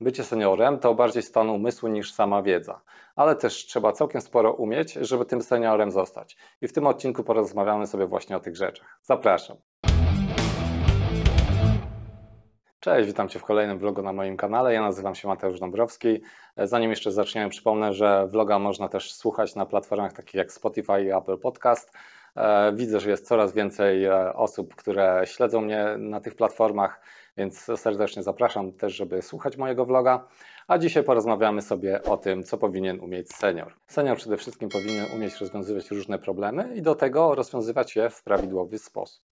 bycie seniorem to bardziej stan umysłu niż sama wiedza, ale też trzeba całkiem sporo umieć, żeby tym seniorem zostać. I w tym odcinku porozmawiamy sobie właśnie o tych rzeczach. Zapraszam. Cześć, witam Cię w kolejnym vlogu na moim kanale. Ja nazywam się Mateusz Dąbrowski. Zanim jeszcze zaczniemy, przypomnę, że vloga można też słuchać na platformach takich jak Spotify i Apple Podcast. E, widzę, że jest coraz więcej e, osób, które śledzą mnie na tych platformach więc serdecznie zapraszam też, żeby słuchać mojego vloga. A dzisiaj porozmawiamy sobie o tym, co powinien umieć senior. Senior przede wszystkim powinien umieć rozwiązywać różne problemy i do tego rozwiązywać je w prawidłowy sposób.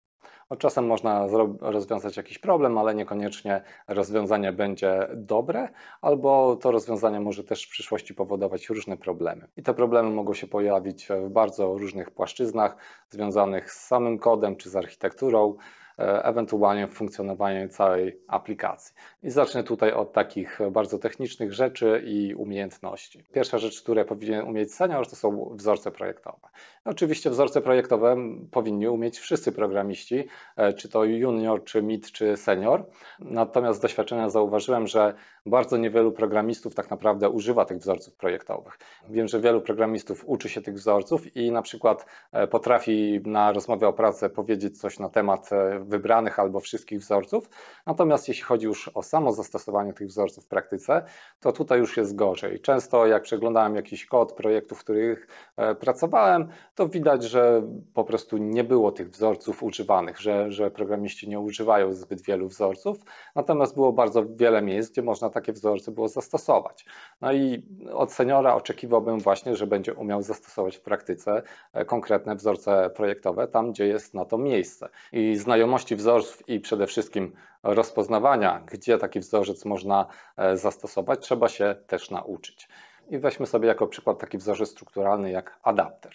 No, czasem można rozwiązać jakiś problem, ale niekoniecznie rozwiązanie będzie dobre, albo to rozwiązanie może też w przyszłości powodować różne problemy. I te problemy mogą się pojawić w bardzo różnych płaszczyznach, związanych z samym kodem czy z architekturą, E, ewentualnie funkcjonowanie całej aplikacji. I zacznę tutaj od takich bardzo technicznych rzeczy i umiejętności. Pierwsza rzecz, które powinien umieć senior, to są wzorce projektowe. Oczywiście wzorce projektowe powinni umieć wszyscy programiści, e, czy to junior, czy mid, czy senior. Natomiast z doświadczenia zauważyłem, że bardzo niewielu programistów tak naprawdę używa tych wzorców projektowych. Wiem, że wielu programistów uczy się tych wzorców i na przykład e, potrafi na rozmowie o pracę powiedzieć coś na temat wybranych albo wszystkich wzorców. Natomiast jeśli chodzi już o samo zastosowanie tych wzorców w praktyce, to tutaj już jest gorzej. Często jak przeglądałem jakiś kod projektów, w których e, pracowałem, to widać, że po prostu nie było tych wzorców używanych, że, że programiści nie używają zbyt wielu wzorców, natomiast było bardzo wiele miejsc, gdzie można takie wzorce było zastosować. No i od seniora oczekiwałbym właśnie, że będzie umiał zastosować w praktyce e, konkretne wzorce projektowe tam, gdzie jest na to miejsce. I znajomość różnorodności wzorców i przede wszystkim rozpoznawania, gdzie taki wzorzec można e, zastosować, trzeba się też nauczyć. I weźmy sobie jako przykład taki wzorzec strukturalny jak adapter.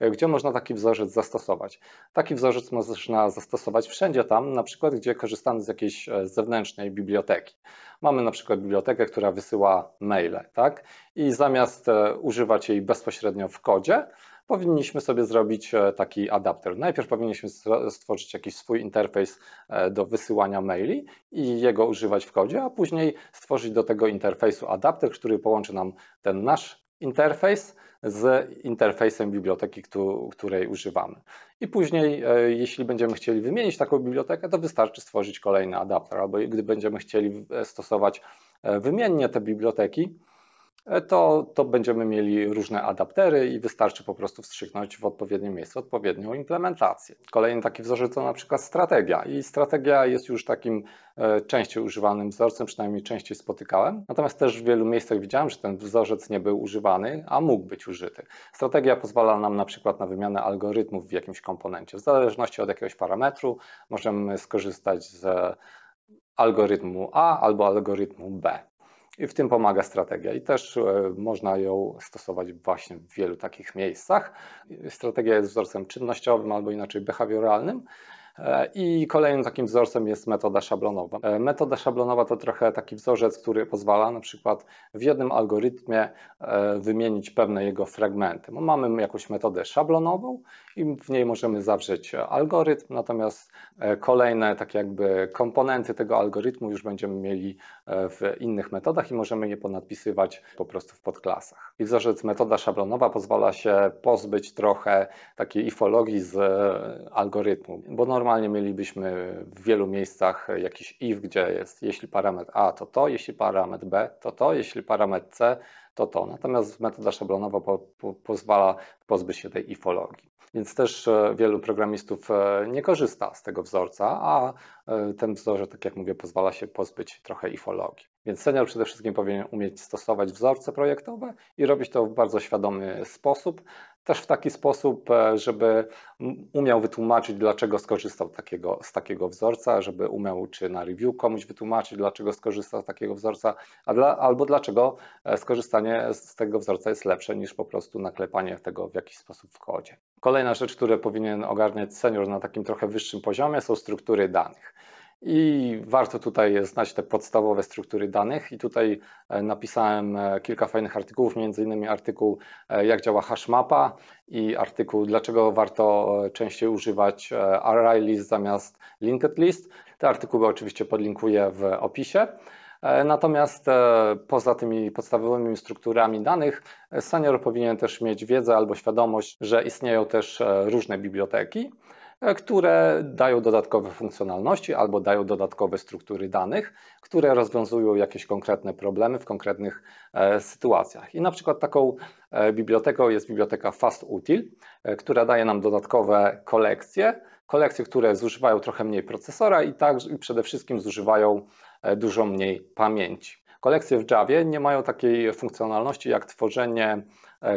E, gdzie można taki wzorzec zastosować? Taki wzorzec można zastosować wszędzie tam, na przykład gdzie korzystamy z jakiejś e, zewnętrznej biblioteki. Mamy na przykład bibliotekę, która wysyła maile, tak? I zamiast używać jej bezpośrednio w kodzie, powinniśmy sobie zrobić e, taki adapter. Najpierw powinniśmy stworzyć jakiś swój interfejs e, do wysyłania maili i jego używać w kodzie, a później stworzyć do tego interfejsu adapter, który połączy nam ten nasz interfejs z interfejsem biblioteki, której używamy. I później, e, jeśli będziemy chcieli wymienić taką bibliotekę, to wystarczy stworzyć kolejny adapter, albo gdy będziemy chcieli stosować wymiennie te biblioteki, E, to, to będziemy mieli różne adaptery i wystarczy po prostu wstrzyknąć w odpowiednim miejscu odpowiednią implementację. Kolejny taki wzorzec to na przykład strategia i strategia jest już takim e, częściej używanym wzorcem, przynajmniej częściej spotykałem. Natomiast też w wielu miejscach widziałem, że ten wzorzec nie był używany, a mógł być użyty. Strategia pozwala nam na przykład na wymianę algorytmów w jakimś komponencie. W zależności od jakiegoś parametru możemy skorzystać z algorytmu A albo algorytmu B. I w tym pomaga strategia i też e, można ją stosować właśnie w wielu takich miejscach. Strategia jest wzorcem czynnościowym albo inaczej behawioralnym E, I kolejnym takim wzorcem jest metoda szablonowa. E, metoda szablonowa to trochę taki wzorzec, który pozwala na przykład w jednym algorytmie e, wymienić pewne jego fragmenty. Mamy jakąś metodę szablonową i w niej możemy zawrzeć algorytm, natomiast kolejne tak jakby komponenty tego algorytmu już będziemy mieli w innych metodach i możemy je ponadpisywać po prostu w podklasach. I wzorzec metoda szablonowa pozwala się pozbyć trochę takiej ifologii z algorytmu, bo normalnie Normalnie mielibyśmy w wielu miejscach jakiś if, gdzie jest jeśli parametr A to to, jeśli parametr B to to, jeśli parametr C to to. Natomiast metoda szablonowa po, po, pozwala pozbyć się tej ifologii. Więc też e, wielu programistów e, nie korzysta z tego wzorca, a e, ten wzorzec, tak jak mówię, pozwala się pozbyć trochę ifologii. Więc senior przede wszystkim powinien umieć stosować wzorce projektowe i robić to w bardzo świadomy sposób, też w taki sposób, e, żeby umiał wytłumaczyć, dlaczego skorzystał takiego, z takiego wzorca, żeby umiał czy na review komuś wytłumaczyć, dlaczego skorzystał z takiego wzorca, dla, albo dlaczego e, skorzystanie z tego wzorca jest lepsze niż po prostu naklepanie tego w jakiś sposób w kodzie. Kolejna rzecz, które powinien ogarniać senior na takim trochę wyższym poziomie, są struktury danych. I warto tutaj znać te podstawowe struktury danych. I tutaj e, napisałem e, kilka fajnych artykułów, między innymi artykuł e, jak działa hashmapa i artykuł dlaczego warto częściej używać array list zamiast linked list. Te artykuły oczywiście podlinkuję w opisie. Natomiast poza tymi podstawowymi strukturami danych, senior powinien też mieć wiedzę albo świadomość, że istnieją też różne biblioteki. E, które dają dodatkowe funkcjonalności albo dają dodatkowe struktury danych, które rozwiązują jakieś konkretne problemy w konkretnych e, sytuacjach. I na przykład taką e, biblioteką jest biblioteka FastUtil, która daje nam dodatkowe kolekcje, kolekcje, które zużywają trochę mniej procesora i, tak i przede wszystkim zużywają dużo mniej pamięci. Kolekcje w Javie nie mają takiej funkcjonalności jak tworzenie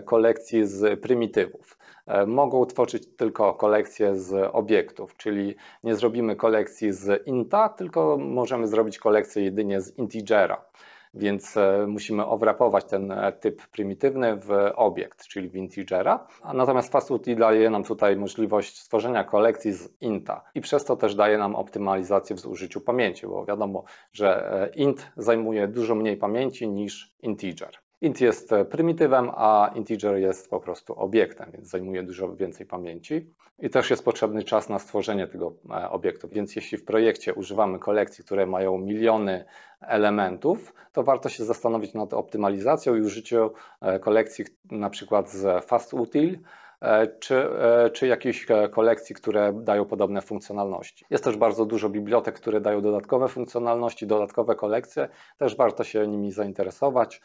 kolekcji z prymitywów. E, mogą tworzyć tylko kolekcje z obiektów, czyli nie zrobimy kolekcji z inta, tylko możemy zrobić kolekcję jedynie z integera. Więc e, musimy owrapować ten e, typ prymitywny w obiekt, czyli w integera. Natomiast FastUtil daje nam tutaj możliwość stworzenia kolekcji z inta i przez to też daje nam optymalizację w zużyciu pamięci, bo wiadomo, że int zajmuje dużo mniej pamięci niż integer. Int jest prymitywem, a integer jest po prostu obiektem, więc zajmuje dużo więcej pamięci. I też jest potrzebny czas na stworzenie tego e, obiektu. Więc jeśli w projekcie używamy kolekcji, które mają miliony elementów, to warto się zastanowić nad optymalizacją i użyciem kolekcji na przykład z FastUtil, E, czy, e, czy jakichś e, kolekcji, które dają podobne funkcjonalności. Jest też bardzo dużo bibliotek, które dają dodatkowe funkcjonalności, dodatkowe kolekcje, też warto się nimi zainteresować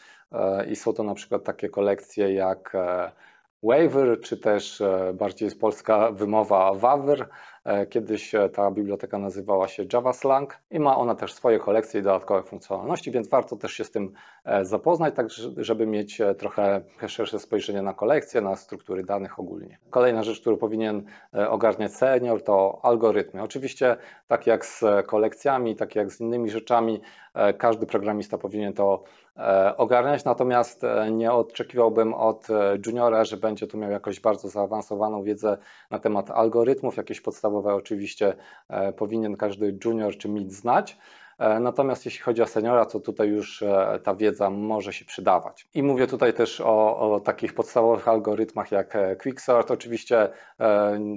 i są to na przykład takie kolekcje jak Waver, czy też bardziej jest polska wymowa Waver, E, kiedyś e, ta biblioteka nazywała się Java Slang i ma ona też swoje kolekcje i dodatkowe funkcjonalności, więc warto też się z tym e, zapoznać, tak żeby mieć trochę szersze spojrzenie na kolekcje, na struktury danych ogólnie. Kolejna rzecz, którą powinien ogarniać senior to algorytmy. Oczywiście tak jak z kolekcjami, tak jak z innymi rzeczami, każdy programista powinien to ogarniać, natomiast nie oczekiwałbym od juniora, że będzie tu miał jakoś bardzo zaawansowaną wiedzę na temat algorytmów, jakieś podstawowe podstawowe oczywiście e, powinien każdy junior czy mid znać. E, natomiast jeśli chodzi o seniora, to tutaj już e, ta wiedza może się przydawać. I mówię tutaj też o, o, takich podstawowych algorytmach jak Quicksort. Oczywiście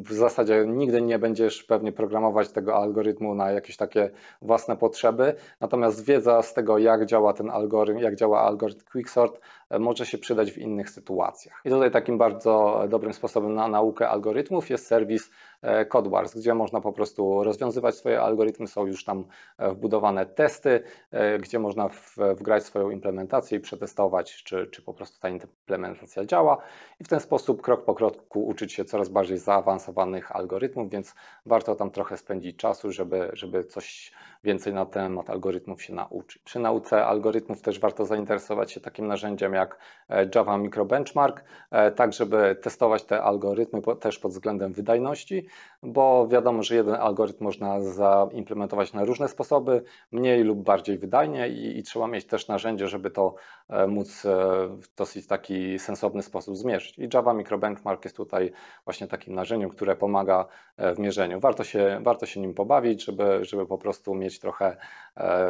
w zasadzie nigdy nie będziesz pewnie programować tego algorytmu na jakieś takie własne potrzeby. Natomiast wiedza z tego, jak działa ten algorytm, jak działa algorytm Quicksort, może się przydać w innych sytuacjach. I tutaj takim bardzo dobrym sposobem na naukę algorytmów jest serwis e, CodeWars, gdzie można po prostu rozwiązywać swoje algorytmy, są już tam e, wbudowane testy, e, gdzie można wgrać swoją implementację i przetestować, czy, czy po prostu ta implementacja działa i w ten sposób krok po kroku uczyć się coraz bardziej zaawansowanych algorytmów, więc warto tam trochę spędzić czasu, żeby, żeby coś więcej na temat algorytmów się nauczy. Przy nauce algorytmów też warto zainteresować się takim narzędziem jak e, Java Micro Benchmark, e, tak żeby testować te algorytmy też pod względem wydajności, bo wiadomo, że jeden algorytm można zaimplementować na różne sposoby, mniej lub bardziej wydajnie i, i trzeba mieć też narzędzie, żeby to E, móc e, w dosyć taki sensowny sposób zmierzyć. I Java Microbenchmark jest tutaj właśnie takim narzędziem, które pomaga e, w mierzeniu. Warto się, warto się nim pobawić, żeby, żeby po prostu mieć trochę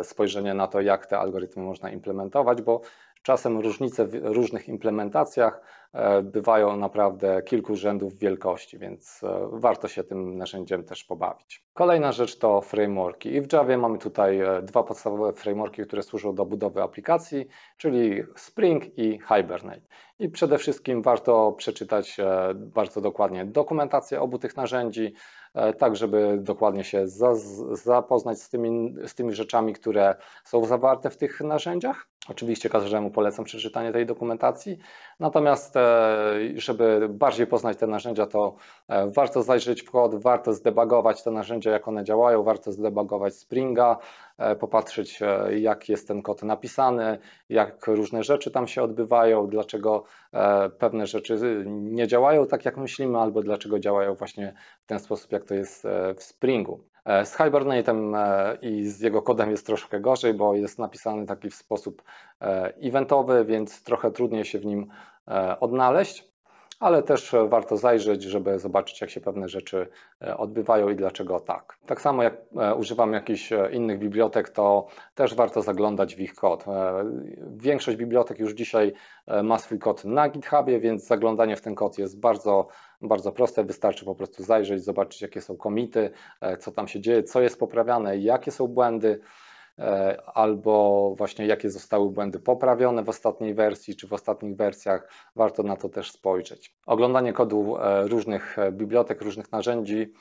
spojrzenie na to, jak te algorytmy można implementować, bo Czasem różnice w różnych implementacjach e, bywają naprawdę kilku rzędów wielkości, więc e, warto się tym narzędziem też pobawić. Kolejna rzecz to frameworki. I w Java mamy tutaj e, dwa podstawowe frameworki, które służą do budowy aplikacji, czyli Spring i Hibernate. I przede wszystkim warto przeczytać bardzo dokładnie dokumentację obu tych narzędzi, tak żeby dokładnie się zapoznać z tymi, z tymi rzeczami, które są zawarte w tych narzędziach. Oczywiście każdemu polecam przeczytanie tej dokumentacji, natomiast e, żeby bardziej poznać te narzędzia, to e, warto zajrzeć w kod, warto zdebagować te narzędzia, jak one działają, warto zdebagować Springa, e, popatrzeć jak jest ten kod napisany, jak różne rzeczy tam się odbywają, dlaczego pewne rzeczy nie działają tak jak myślimy, albo dlaczego działają właśnie w ten sposób, jak to jest w Springu. E, z Hibernate'em e, i z jego kodem jest troszkę gorzej, bo jest napisany taki w sposób e, eventowy, więc trochę trudniej się w nim odnaleźć ale też warto zajrzeć, żeby zobaczyć, jak się pewne rzeczy e, odbywają i dlaczego tak. Tak samo jak e, używam jakichś e, innych bibliotek, to też warto zaglądać w ich kod. Większość bibliotek już dzisiaj ma swój kod na GitHubie, więc zaglądanie w ten kod jest bardzo, bardzo proste. Wystarczy po prostu zajrzeć, zobaczyć, jakie są komity, co tam się dzieje, co jest poprawiane, jakie są błędy. E, albo właśnie jakie zostały błędy poprawione w ostatniej wersji czy w ostatnich wersjach. Warto na to też spojrzeć. Oglądanie kodu e, różnych e, bibliotek, różnych narzędzi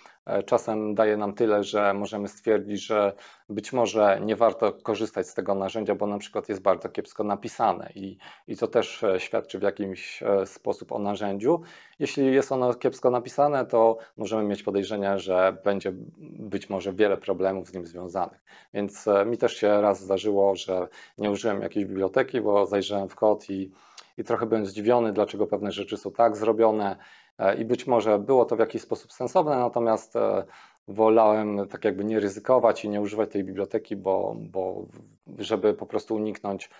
czasem daje nam tyle, że możemy stwierdzić, że być może nie warto korzystać z tego narzędzia, bo na przykład jest bardzo kiepsko napisane i, i to też świadczy w jakiś sposób o narzędziu. Jeśli jest ono kiepsko napisane, to możemy mieć podejrzenia, że będzie być może wiele problemów z nim związanych. Więc e, mi też się raz zdarzyło, że nie użyłem jakiejś biblioteki, bo zajrzałem w kod i, i trochę byłem zdziwiony, dlaczego pewne rzeczy są tak zrobione. E, I być może było to w jakiś sposób sensowne, natomiast e, wolałem tak jakby nie ryzykować i nie używać tej biblioteki, bo, bo żeby po prostu uniknąć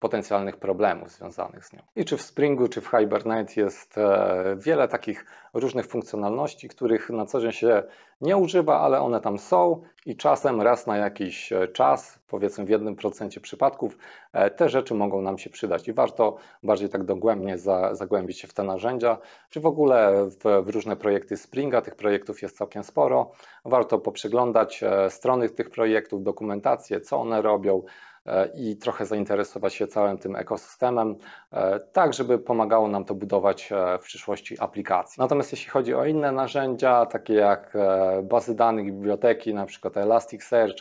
potencjalnych problemów związanych z nią. I czy w Springu, czy w Hibernate jest e, wiele takich różnych funkcjonalności, których na co dzień się nie używa, ale one tam są i czasem raz na jakiś e, czas, powiedzmy w 1% przypadków, E, te rzeczy mogą nam się przydać i warto bardziej tak dogłębnie za, zagłębić się w te narzędzia, czy w ogóle w, w różne projekty Springa, tych projektów jest całkiem sporo. Warto poprzeglądać e, strony tych projektów, dokumentację, co one robią e, i trochę zainteresować się całym tym ekosystemem, tak żeby pomagało nam to budować w przyszłości aplikacje. Natomiast jeśli chodzi o inne narzędzia, takie jak bazy danych, biblioteki, na przykład Elasticsearch,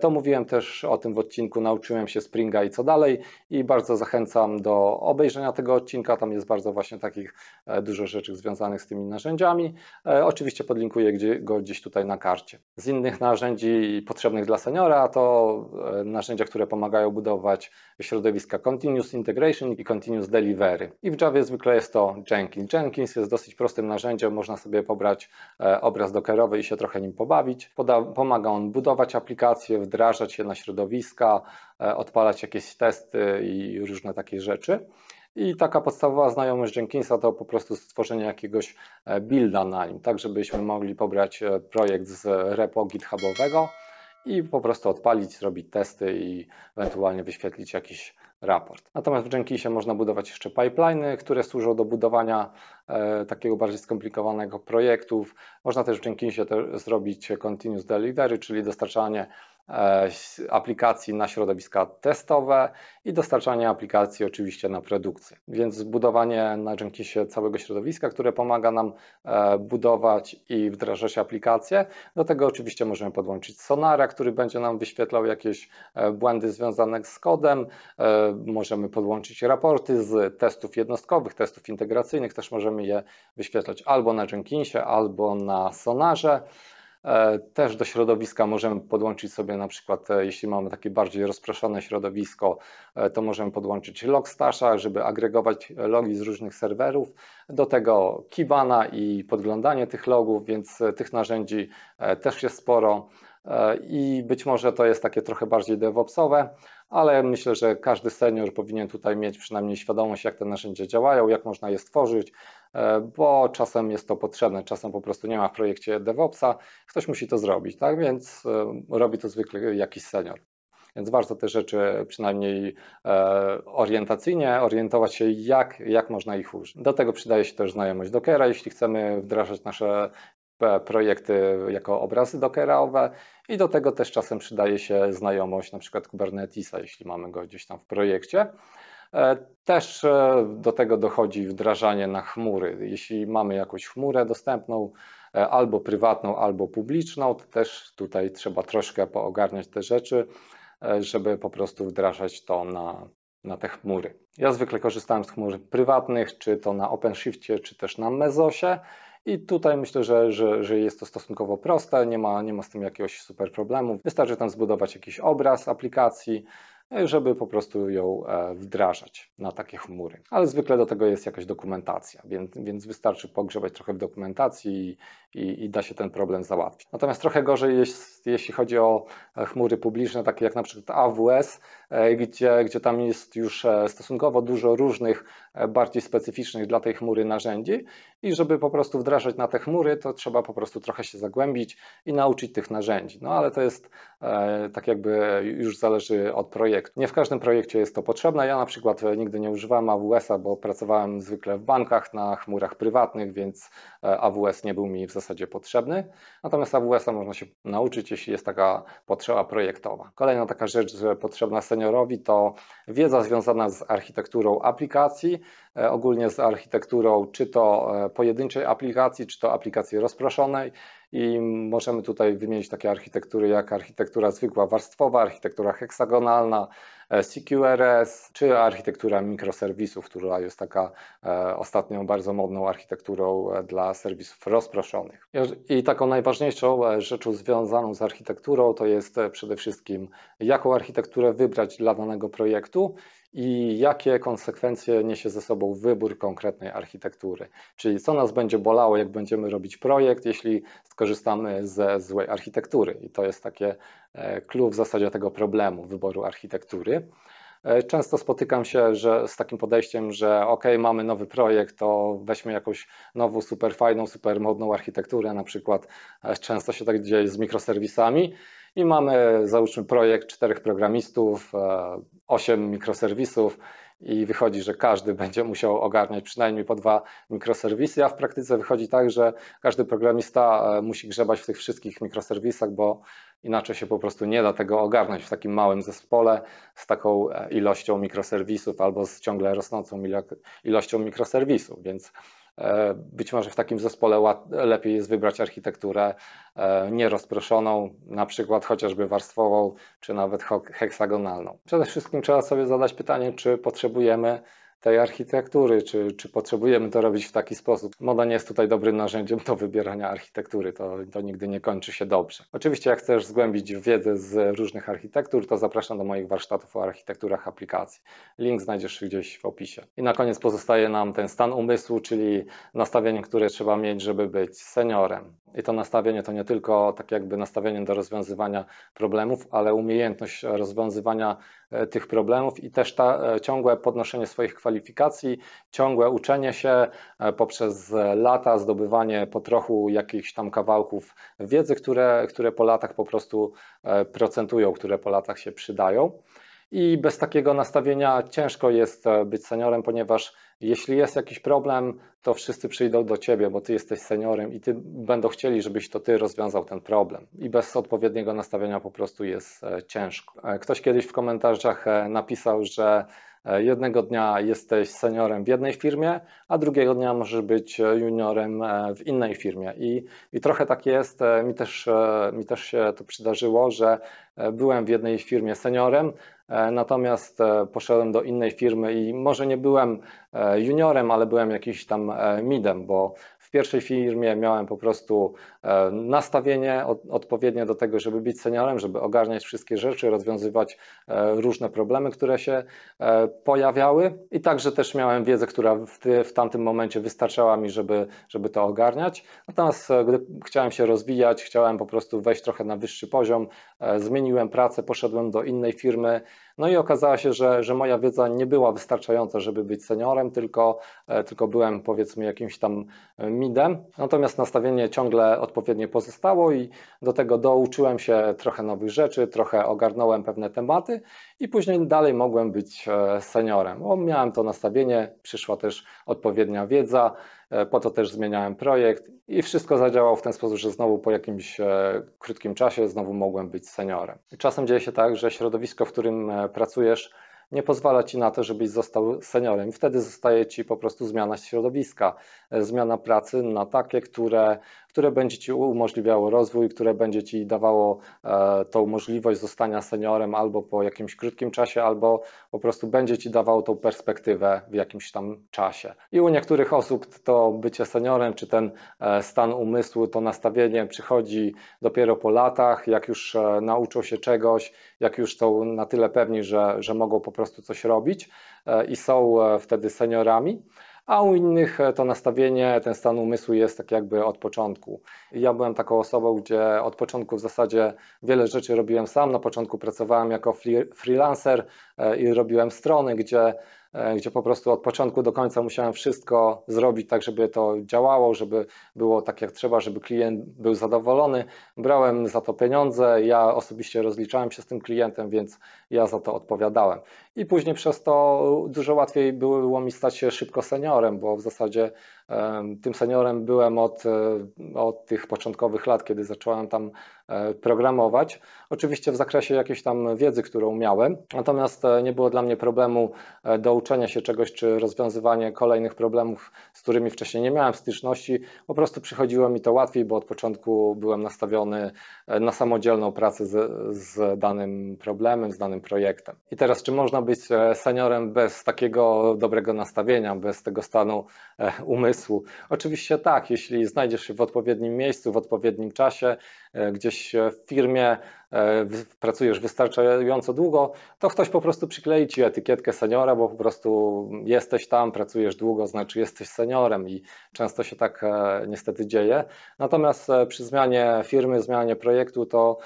to mówiłem też o tym w odcinku Nauczyłem się Springa i co dalej i bardzo zachęcam do obejrzenia tego odcinka, tam jest bardzo właśnie takich e, dużo rzeczy związanych z tymi narzędziami. E, oczywiście podlinkuję gdzie, go gdzieś tutaj na karcie. Z innych narzędzi potrzebnych dla seniora to e, narzędzia, które pomagają budować środowiska Continuous Integration i Continuous Delivery. I w Java zwykle jest to Jenkins. Jenkins jest dosyć prostym narzędziem, można sobie pobrać obraz dockerowy i się trochę nim pobawić. Poda pomaga on budować aplikacje, wdrażać je na środowiska, E, odpalać jakieś testy i różne takie rzeczy. I taka podstawowa znajomość Jenkinsa to po prostu stworzenie jakiegoś e, builda na nim, tak żebyśmy mogli pobrać e, projekt z repo GitHubowego i po prostu odpalić, zrobić testy i ewentualnie wyświetlić jakiś raport. Natomiast w Jenkinsie można budować jeszcze pipeliny, które służą do budowania e, takiego bardziej skomplikowanego projektów. Można też w Jenkinsie te, zrobić continuous delivery, czyli dostarczanie E, aplikacji na środowiska testowe i dostarczanie aplikacji oczywiście na produkcję. Więc zbudowanie na Jenkinsie całego środowiska, które pomaga nam e, budować i wdrażać aplikacje. Do tego oczywiście możemy podłączyć Sonara, który będzie nam wyświetlał jakieś e, błędy związane z kodem. Możemy podłączyć raporty z testów jednostkowych, testów integracyjnych, też możemy je wyświetlać albo na Jenkinsie, albo na Sonarze. E, też do środowiska możemy podłączyć sobie na przykład, e, jeśli mamy takie bardziej rozproszone środowisko, e, to możemy podłączyć Logstasha, żeby agregować logi z różnych serwerów. Do tego Kibana i podglądanie tych logów, więc tych narzędzi też jest sporo. E, i być może to jest takie trochę bardziej DevOpsowe, ale myślę, że każdy senior powinien tutaj mieć przynajmniej świadomość, jak te narzędzia działają, jak można je stworzyć, e, bo czasem jest to potrzebne, czasem po prostu nie ma w projekcie DevOpsa, ktoś musi to zrobić, tak więc e, robi to zwykle jakiś senior. Więc warto te rzeczy przynajmniej e, orientacyjnie orientować się, jak, jak można ich użyć. Do tego przydaje się też znajomość Dockera, jeśli chcemy wdrażać nasze projekty jako obrazy dockerowe i do tego też czasem przydaje się znajomość na przykład Kubernetesa, jeśli mamy go gdzieś tam w projekcie. E, też e, do tego dochodzi wdrażanie na chmury. Jeśli mamy jakąś chmurę dostępną, e, albo prywatną, albo publiczną, to też tutaj trzeba troszkę poogarniać te rzeczy, żeby po prostu wdrażać to na, na te chmury. Ja zwykle korzystałem z chmur prywatnych, czy to na OpenShiftie, czy też na Mezosie. I tutaj myślę, że, że, że jest to stosunkowo proste, nie ma, nie ma z tym jakiegoś super problemu. Wystarczy tam zbudować jakiś obraz aplikacji, e, żeby po prostu ją e, wdrażać na takie chmury. Ale zwykle do tego jest jakaś dokumentacja, więc, więc wystarczy pogrzebać trochę w dokumentacji i, i, i da się ten problem załatwić. Natomiast trochę gorzej jest, jeśli chodzi o e, chmury publiczne, takie jak na przykład AWS, E, gdzie, gdzie tam jest już e, stosunkowo dużo różnych, e, bardziej specyficznych dla tej chmury narzędzi. I żeby po prostu wdrażać na te chmury, to trzeba po prostu trochę się zagłębić i nauczyć tych narzędzi. No ale to jest tak jakby już zależy od projektu. Nie w każdym projekcie jest to potrzebne. Ja na przykład nigdy nie używałem AWS-a, bo pracowałem zwykle w bankach na chmurach prywatnych, więc AWS nie był mi w zasadzie potrzebny. Natomiast AWS-a można się nauczyć, jeśli jest taka potrzeba projektowa. Kolejna taka rzecz, że potrzebna seniorka seniorowi to wiedza związana z architekturą aplikacji, e, ogólnie z architekturą czy to e, pojedynczej aplikacji, czy to aplikacji rozproszonej, i możemy tutaj wymienić takie architektury jak architektura zwykła warstwowa, architektura heksagonalna, e, CQRS czy architektura mikroserwisów, która jest taka e, ostatnią bardzo modną architekturą e, dla serwisów rozproszonych. I taką najważniejszą rzeczą związaną z architekturą to jest przede wszystkim jaką architekturę wybrać dla danego projektu i jakie konsekwencje niesie ze sobą wybór konkretnej architektury. Czyli co nas będzie bolało, jak będziemy robić projekt, jeśli skorzystamy ze złej architektury. I to jest takie e, klucz w zasadzie tego problemu wyboru architektury. E, często spotykam się że z takim podejściem, że ok, mamy nowy projekt, to weźmy jakąś nową, super fajną, super modną architekturę, na przykład e, często się tak dzieje z mikroserwisami i mamy załóżmy projekt czterech programistów, e, osiem mikroserwisów i wychodzi, że każdy będzie musiał ogarniać przynajmniej po dwa mikroserwisy, a w praktyce wychodzi tak, że każdy programista e, musi grzebać w tych wszystkich mikroserwisach, bo inaczej się po prostu nie da tego ogarnąć w takim małym zespole z taką e, ilością mikroserwisów albo z ciągle rosnącą ilością mikroserwisów, więc E, być może w takim zespole lepiej jest wybrać architekturę e, nierozproszoną, na przykład chociażby warstwową, czy nawet heksagonalną. Przede wszystkim trzeba sobie zadać pytanie, czy potrzebujemy tej architektury, czy, czy potrzebujemy to robić w taki sposób. Moda nie jest tutaj dobrym narzędziem do wybierania architektury, to, to nigdy nie kończy się dobrze. Oczywiście jak chcesz zgłębić wiedzę z różnych architektur, to zapraszam do moich warsztatów o architekturach aplikacji. Link znajdziesz gdzieś w opisie. I na koniec pozostaje nam ten stan umysłu, czyli nastawienie, które trzeba mieć, żeby być seniorem. I to nastawienie to nie tylko tak jakby nastawienie do rozwiązywania problemów, ale umiejętność rozwiązywania e, tych problemów i też ta, e, ciągłe podnoszenie swoich kwalifikacji, ciągłe uczenie się e, poprzez lata, zdobywanie po trochu jakichś tam kawałków wiedzy, które, które po latach po prostu procentują, które po latach się przydają i bez takiego nastawienia ciężko jest e, być seniorem, ponieważ jeśli jest jakiś problem, to wszyscy przyjdą do ciebie, bo ty jesteś seniorem i ty będą chcieli, żebyś to ty rozwiązał ten problem. I bez odpowiedniego nastawienia po prostu jest e, ciężko. E, ktoś kiedyś w komentarzach napisał, że jednego dnia jesteś seniorem w jednej firmie, a drugiego dnia możesz być juniorem w innej firmie. I, i trochę tak jest. Mi też, mi też się to przydarzyło, że byłem w jednej firmie seniorem, E, natomiast e, poszedłem do innej firmy i może nie byłem e, juniorem, ale byłem jakiś tam midem, bo w pierwszej firmie miałem po prostu E, nastawienie odpowiednie do tego, żeby być seniorem, żeby ogarniać wszystkie rzeczy, rozwiązywać e, różne problemy, które się e, pojawiały i także też miałem wiedzę, która w, w tamtym momencie wystarczała mi, żeby, żeby to ogarniać. Natomiast gdy chciałem się rozwijać, chciałem po prostu wejść trochę na wyższy poziom, zmieniłem pracę, poszedłem do innej firmy, no i okazało się, że, że moja wiedza nie była wystarczająca, żeby być seniorem, tylko, tylko byłem powiedzmy jakimś tam midem, natomiast nastawienie ciągle odpowiednie odpowiednie pozostało i do tego douczyłem się trochę nowych rzeczy, trochę ogarnąłem pewne tematy i później dalej mogłem być e, seniorem. Bo miałem to nastawienie, przyszła też odpowiednia wiedza, e, po to też zmieniałem projekt i wszystko zadziałało w ten sposób, że znowu po jakimś e, krótkim czasie znowu mogłem być seniorem. Czasem dzieje się tak, że środowisko, w którym pracujesz, nie pozwala ci na to, żebyś został seniorem. Wtedy zostaje ci po prostu zmiana środowiska, zmiana pracy na takie, które które będzie Ci umożliwiało rozwój, które będzie Ci dawało e, tą możliwość zostania seniorem albo po jakimś krótkim czasie, albo po prostu będzie Ci dawało tą perspektywę w jakimś tam czasie. I u niektórych osób to bycie seniorem, czy ten e, stan umysłu, to nastawienie przychodzi dopiero po latach, jak już e, nauczą się czegoś, jak już są na tyle pewni, że, że mogą po prostu coś robić e, i są e, wtedy seniorami a u innych e, to nastawienie, ten stan umysłu jest tak jakby od początku. Ja byłem taką osobą, gdzie od początku w zasadzie wiele rzeczy robiłem sam. Na początku pracowałem jako freelancer e, i robiłem strony, gdzie e, gdzie po prostu od początku do końca musiałem wszystko zrobić tak, żeby to działało, żeby było tak jak trzeba, żeby klient był zadowolony. Brałem za to pieniądze, ja osobiście rozliczałem się z tym klientem, więc ja za to odpowiadałem i później przez to dużo łatwiej było mi stać się szybko seniorem, bo w zasadzie tym seniorem byłem od, e, od tych początkowych lat, kiedy zacząłem tam e, programować. Oczywiście w zakresie jakiejś tam wiedzy, którą miałem, natomiast e, nie było dla mnie problemu do uczenia się czegoś czy rozwiązywanie kolejnych problemów, z którymi wcześniej nie miałem styczności. Po prostu przychodziło mi to łatwiej, bo od początku byłem nastawiony na samodzielną pracę z, z danym problemem, z danym projektem. I teraz, czy można być e, seniorem bez takiego dobrego nastawienia, bez tego stanu e, umysłu? Oczywiście tak, jeśli znajdziesz się w odpowiednim miejscu, w odpowiednim czasie, e, gdzieś w firmie, E, pracujesz wystarczająco długo, to ktoś po prostu przyklei ci etykietkę seniora, bo po prostu jesteś tam, pracujesz długo, znaczy jesteś seniorem i często się tak e, niestety dzieje. Natomiast e, przy zmianie firmy, zmianie projektu, to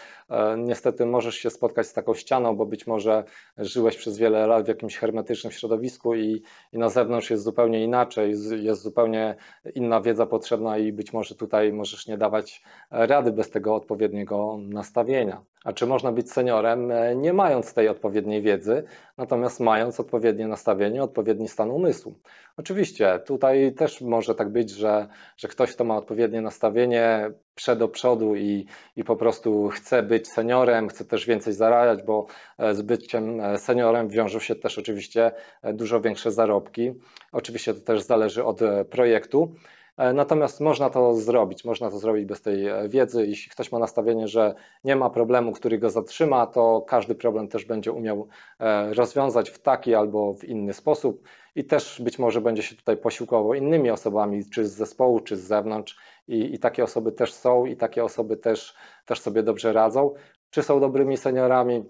niestety możesz się spotkać z taką ścianą, bo być może żyłeś przez wiele lat w jakimś hermetycznym środowisku i, i na zewnątrz jest zupełnie inaczej, jest zupełnie inna wiedza potrzebna i być może tutaj możesz nie dawać rady bez tego odpowiedniego nastawienia. A czy można być seniorem, e, nie mając tej odpowiedniej wiedzy, natomiast mając odpowiednie nastawienie, odpowiedni stan umysłu? Oczywiście, tutaj też może tak być, że, że ktoś, kto ma odpowiednie nastawienie, prze do przodu i, i po prostu chce być seniorem, chce też więcej zarabiać, bo e, z byciem e, seniorem wiążą się też oczywiście dużo większe zarobki. Oczywiście to też zależy od projektu. E, natomiast można to zrobić, można to zrobić bez tej e, wiedzy. Jeśli ktoś ma nastawienie, że nie ma problemu, który go zatrzyma, to każdy problem też będzie umiał e, rozwiązać w taki albo w inny sposób i też być może będzie się tutaj posiłkował innymi osobami, czy z zespołu, czy z zewnątrz. I, i takie osoby też są, i takie osoby też, też sobie dobrze radzą. Czy są dobrymi seniorami?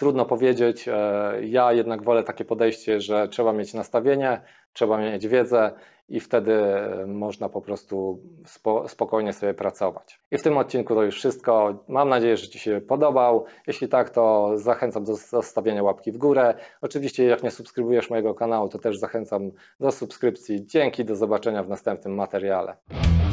Trudno powiedzieć. E, ja jednak wolę takie podejście, że trzeba mieć nastawienie, trzeba mieć wiedzę i wtedy e, można po prostu spokojnie sobie pracować. I w tym odcinku to już wszystko. Mam nadzieję, że Ci się podobał. Jeśli tak, to zachęcam do zostawienia łapki w górę. Oczywiście, jak nie subskrybujesz mojego kanału, to też zachęcam do subskrypcji. Dzięki, do zobaczenia w następnym materiale.